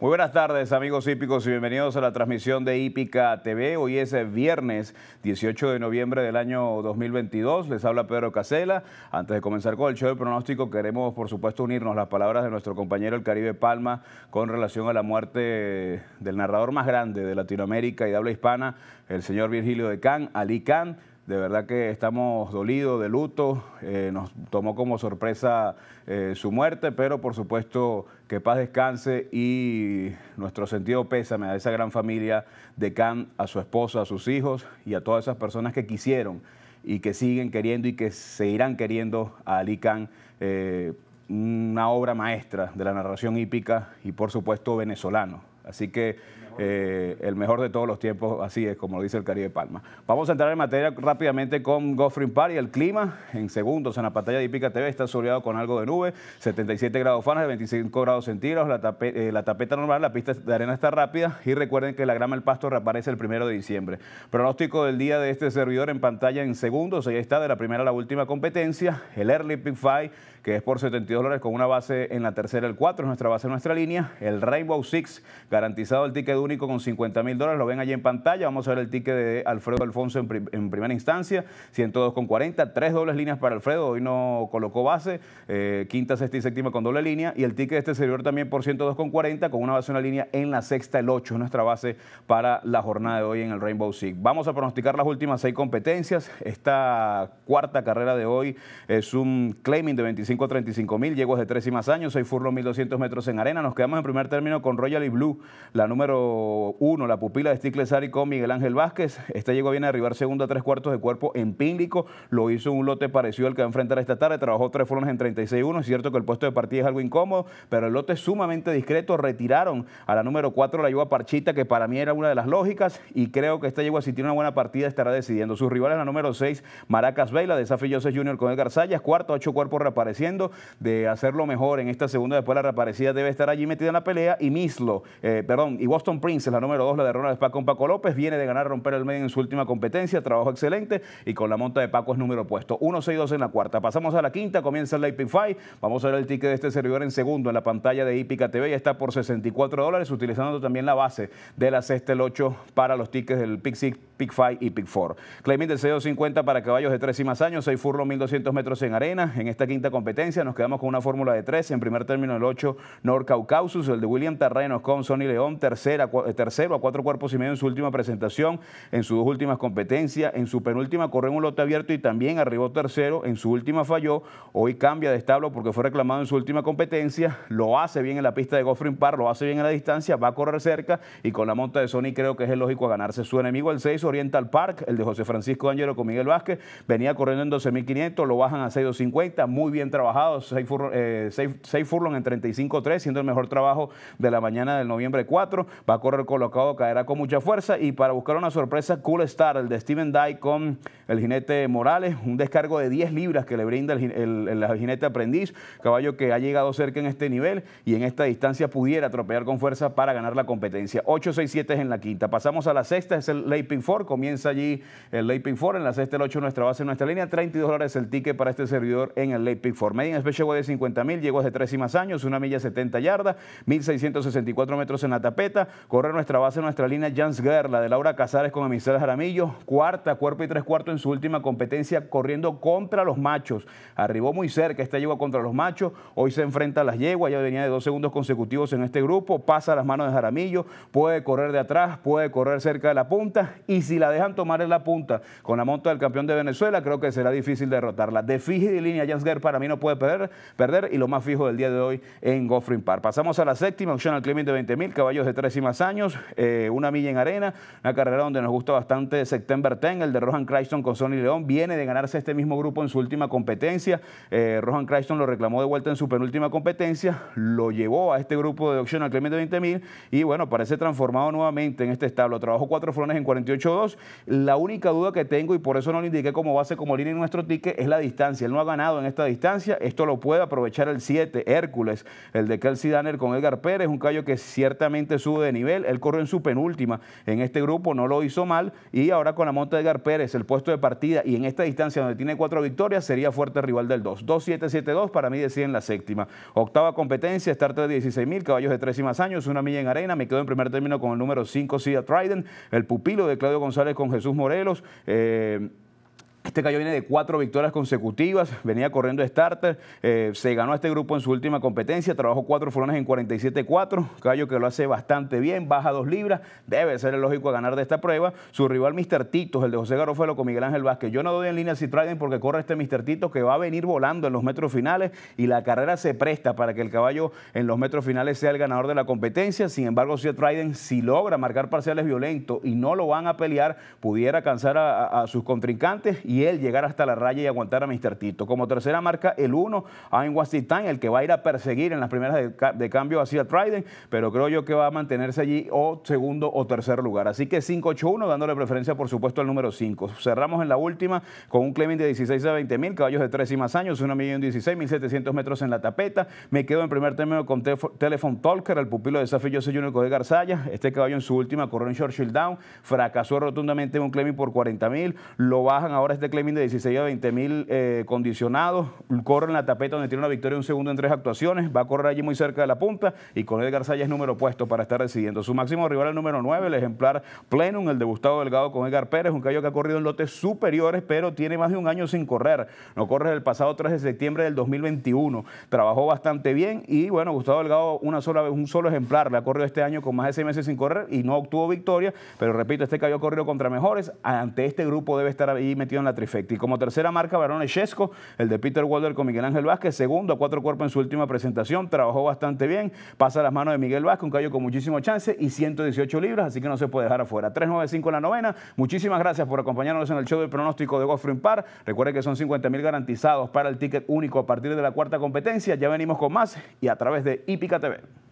Muy buenas tardes amigos hípicos y bienvenidos a la transmisión de Hípica TV. Hoy es eh, viernes 18 de noviembre del año 2022. Les habla Pedro Casela. Antes de comenzar con el show de pronóstico queremos por supuesto unirnos las palabras de nuestro compañero el Caribe Palma con relación a la muerte del narrador más grande de Latinoamérica y de habla hispana, el señor Virgilio de Can, Ali Can de verdad que estamos dolidos de luto, eh, nos tomó como sorpresa eh, su muerte, pero por supuesto que paz descanse y nuestro sentido pésame a esa gran familia de Can, a su esposa, a sus hijos y a todas esas personas que quisieron y que siguen queriendo y que seguirán queriendo a Ali Khan, eh, una obra maestra de la narración hípica y por supuesto venezolano. Así que eh, el mejor de todos los tiempos, así es, como lo dice el Caribe Palma. Vamos a entrar en materia rápidamente con Park Party. El clima en segundos en la pantalla de Ipica TV está soleado con algo de nube, 77 grados Fahrenheit, 25 grados centígrados, eh, la, tapeta normal, la pista de arena está rápida y recuerden que la grama el pasto reaparece el primero de diciembre. Pronóstico del día de este servidor en pantalla en segundos, ahí está de la primera a la última competencia, el Early Pick Five, que es por 72 dólares con una base en la tercera, el 4 es nuestra base, nuestra línea, el Rainbow Six, Garantizado el ticket único con 50 mil dólares. Lo ven allí en pantalla. Vamos a ver el ticket de Alfredo Alfonso en, primera instancia. 102,40. Tres dobles líneas para Alfredo. Hoy no colocó base. Eh, quinta, sexta y séptima con doble línea. Y el ticket de este servidor también por 102,40 con con una base en una línea en la sexta, el 8. nuestra base para la jornada de hoy en el Rainbow Six. Vamos a pronosticar las últimas seis competencias. Esta cuarta carrera de hoy es un claiming de 25 a 35 mil. Llegos de tres y más años. Soy Furlo 1200 metros en arena. Nos quedamos en primer término con Royal y Blue la número uno, la pupila de Sticklesari con Miguel Ángel Vázquez. esta llegó bien a arribar segunda a tres cuartos de cuerpo en Píndico Lo hizo un lote parecido al que va a enfrentar esta tarde. Trabajó tres fulones en 36-1. Es cierto que el puesto de partida es algo incómodo, pero el lote es sumamente discreto. Retiraron a la número cuatro, la yegua Parchita, que para mí era una de las lógicas. Y creo que esta a si tiene una buena partida, estará decidiendo. Sus rivales, la número seis, Maracas Vela, desafío Joseph Junior con Edgar Sayas. Cuarto, ocho cuerpos reapareciendo. De hacerlo mejor en esta segunda, después la reaparecida debe estar allí metida en la pelea. Y Mislo, eh, perdón, y Boston Prince la número 2, la de Ronald Spa con Paco López, viene de ganar romper el medio en su última competencia, trabajo excelente, y con la monta de Paco es número puesto, 1-6-2 en la cuarta. Pasamos a la quinta, comienza el ip Five, vamos a ver el ticket de este servidor en segundo en la pantalla de Ipica TV, ya está por 64 dólares, utilizando también la base de la sexta, el 8 para los tickets del Pick Pick 5 y Pick 4. Claiming del 50 para caballos de 3 y más años, 6 furlos, 1200 metros en arena. En esta quinta competencia nos quedamos con una fórmula de 3. En primer término, el 8 Nor Caucasus, el de William Terrenos con Sony León, tercera, eh, tercero a cuatro cuerpos y medio en su última presentación, en sus dos últimas competencias. En su penúltima corrió un lote abierto y también arribó tercero. En su última falló. Hoy cambia de establo porque fue reclamado en su última competencia. Lo hace bien en la pista de Goffrey Park, lo hace bien en la distancia, va a correr cerca y con la monta de Sony creo que es lógico a ganarse su enemigo el 6 Oriental Park, el de José Francisco Angelo con Miguel Vázquez, venía corriendo en 12.500, lo bajan a 6.250, muy bien trabajado, 6 eh, furlong, en 35.3, siendo el mejor trabajo de la mañana del noviembre 4, va a correr colocado, caerá con mucha fuerza y para buscar una sorpresa, Cool Star, el de Steven Dye con el jinete Morales, un descargo de 10 libras que le brinda el, jinete aprendiz, caballo que ha llegado cerca en este nivel y en esta distancia pudiera atropellar con fuerza para ganar la competencia. 8.67 es en la quinta. Pasamos a la sexta, es el Laping Ford. Comienza allí el Late Pick en la sexta, del 8, nuestra base, nuestra línea. 32 dólares el ticket para este servidor en el Late Pick 4. Media Special de 50 mil, llegó hace tres y más años, una milla 70 yardas, 1664 metros en la tapeta. Corre nuestra base, nuestra línea Jans la de Laura Casares con Amistad Jaramillo. Cuarta, cuerpo y tres cuartos en su última competencia, corriendo contra los machos. Arribó muy cerca esta yegua contra los machos. Hoy se enfrenta a las yeguas, ya venía de dos segundos consecutivos en este grupo. Pasa las manos de Jaramillo, puede correr de atrás, puede correr cerca de la punta y si la dejan tomar en la punta con la monta del campeón de Venezuela, creo que será difícil derrotarla. De fiji de línea, Jansger para mí no puede perder, perder y lo más fijo del día de hoy en Goffrin Park. Pasamos a la séptima, Optional Clement de 20.000, caballos de tres y más años, eh, una milla en arena, una carrera donde nos gusta bastante September 10, el de Rohan Christon con Sony León, viene de ganarse este mismo grupo en su última competencia. Eh, Rohan Criston lo reclamó de vuelta en su penúltima competencia, lo llevó a este grupo de Optional Clement de 20.000 y bueno, parece transformado nuevamente en este establo. Trabajó cuatro frones en 48 la única duda que tengo, y por eso no lo indiqué como base como línea en nuestro ticket, es la distancia. Él no ha ganado en esta distancia. Esto lo puede aprovechar el 7, Hércules, el de Kelsey Danner con Edgar Pérez, un callo que ciertamente sube de nivel. Él corrió en su penúltima en este grupo, no lo hizo mal. Y ahora con la monta de Edgar Pérez, el puesto de partida, y en esta distancia donde tiene cuatro victorias, sería fuerte rival del 2. 2-7-7-2, para mí en la séptima. Octava competencia, start de mil caballos de tres y más años, una milla en arena. Me quedo en primer término con el número 5, Sida Trident, el pupilo de Claudio González con Jesús Morelos. Eh, este caballo viene de cuatro victorias consecutivas, venía corriendo de starter, eh, se ganó a este grupo en su última competencia, trabajó cuatro furones en 47-4, que lo hace bastante bien, baja dos libras, debe ser el lógico a ganar de esta prueba. Su rival Mr. Tito, el de José Garofalo con Miguel Ángel Vázquez. Yo no doy en línea si Triden porque corre este Mr. Tito que va a venir volando en los metros finales y la carrera se presta para que el caballo en los metros finales sea el ganador de la competencia. Sin embargo, si Trident si logra marcar parciales violentos y no lo van a pelear, pudiera cansar a, a sus contrincantes y él llegar hasta la raya y aguantar a Mr. Tito. Como tercera marca, el 1 a Time, el que va a ir a perseguir en las primeras de, cambio hacia Trident, pero creo yo que va a mantenerse allí o segundo o tercer lugar. Así que 5-8-1, dándole preferencia, por supuesto, al número 5. Cerramos en la última con un Clement de 16 a 20 mil, caballos de 3 y más años, 1.16.700 millón mil metros en la tapeta. Me quedo en primer término con Telephone Talker, el pupilo de Safi José Junior de Garzaya. Este caballo en su última corrió en Churchill Down, fracasó rotundamente en un Clement por 40 mil, lo bajan ahora este de de 16 a 20 mil eh, condicionados. Corre en la tapeta donde tiene una victoria un segundo en tres actuaciones. Va a correr allí muy cerca de la punta y con Edgar Salles número puesto para estar decidiendo. Su máximo rival el número 9, el ejemplar Plenum, el de Gustavo Delgado con Edgar Pérez, un callo que ha corrido en lotes superiores, pero tiene más de un año sin correr. No corre el pasado 3 de septiembre del 2021. Trabajó bastante bien y bueno, Gustavo Delgado una sola vez, un solo ejemplar, le ha corrido este año con más de seis meses sin correr y no obtuvo victoria, pero repito, este callo corrido contra mejores. Ante este grupo debe estar ahí metido en la y como tercera marca, Barone Chesco, el de Peter Walder con Miguel Ángel Vázquez, segundo a cuatro cuerpos en su última presentación, trabajó bastante bien, pasa las manos de Miguel Vázquez, un callo con muchísimo chance y 118 libras, así que no se puede dejar afuera. 395 en la novena, muchísimas gracias por acompañarnos en el show del pronóstico de Goffrey Par. Recuerde que son 50 mil garantizados para el ticket único a partir de la cuarta competencia. Ya venimos con más y a través de Hípica TV.